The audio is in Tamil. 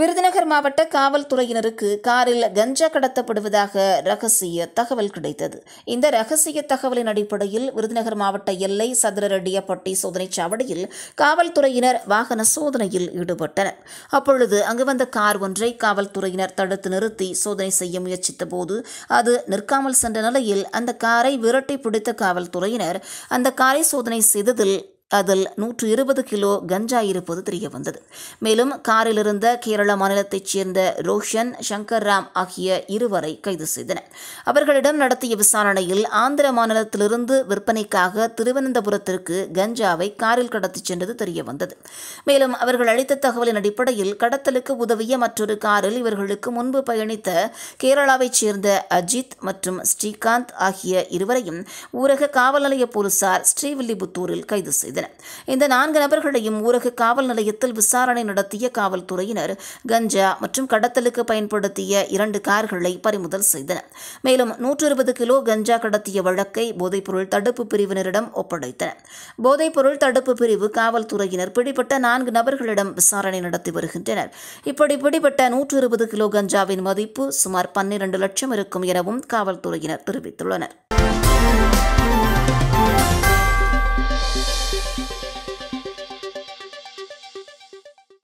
விருதுநகர் மாவட்ட காவல்துறையினருக்கு காரில் கஞ்சா கடத்தப்படுவதாக ரகசிய தகவல் கிடைத்தது இந்த ரகசிய தகவலின் அடிப்படையில் விருதுநகர் மாவட்ட எல்லை சதுர சோதனை சாவடியில் காவல்துறையினர் வாகன சோதனையில் ஈடுபட்டனர் அப்பொழுது அங்கு வந்த கார் ஒன்றை காவல்துறையினர் தடுத்து நிறுத்தி சோதனை செய்ய முயற்சித்த போது அது நிற்காமல் சென்ற நிலையில் அந்த காரை விரட்டி பிடித்த காவல்துறையினர் அந்த காரை சோதனை செய்ததில் அதில் நூற்று இருபது கிலோ கஞ்சா இருப்பது தெரிய வந்தது மேலும் காரில் இருந்த கேரள மாநிலத்தைச் சேர்ந்த ரோஷன் சங்கர் ராம் ஆகிய இருவரை கைது செய்தனர் அவர்களிடம் நடத்திய விசாரணையில் ஆந்திர மாநிலத்திலிருந்து விற்பனைக்காக திருவனந்தபுரத்திற்கு கஞ்சாவை காரில் கடத்திச் சென்றது தெரிய வந்தது மேலும் அவர்கள் அளித்த தகவலின் அடிப்படையில் கடத்தலுக்கு உதவிய மற்றொரு காரில் இவர்களுக்கு முன்பு பயணித்த கேரளாவைச் சேர்ந்த அஜித் மற்றும் ஸ்ரீகாந்த் ஆகிய இருவரையும் ஊரக காவல் நிலைய போலீசார் ஸ்ரீவில்லிபுத்தூரில் கைது செய்தனர் வந்தன இந்த நான்கு நபர்களையும் ஊரக காவல் நிலையத்தில் விசாரணை நடத்திய காவல்துறையினர் கஞ்சா மற்றும் கடத்தலுக்கு பயன்படுத்திய இரண்டு கார்களை பறிமுதல் செய்தனர் மேலும் நூற்று இருபது கிலோ கஞ்சா கடத்திய வழக்கை போதைப்பொருள் தடுப்பு பிரிவினரிடம் ஒப்படைத்தனர் போதைப்பொருள் தடுப்பு பிரிவு காவல்துறையினர் பிடிபட்ட நான்கு நபர்களிடம் விசாரணை நடத்தி வருகின்றனர் இப்படி பிடிபட்ட நூற்று இருபது கிலோ கஞ்சாவின் மதிப்பு சுமார் பன்னிரண்டு லட்சம் இருக்கும் எனவும் காவல்துறையினர் தெரிவித்துள்ளனர்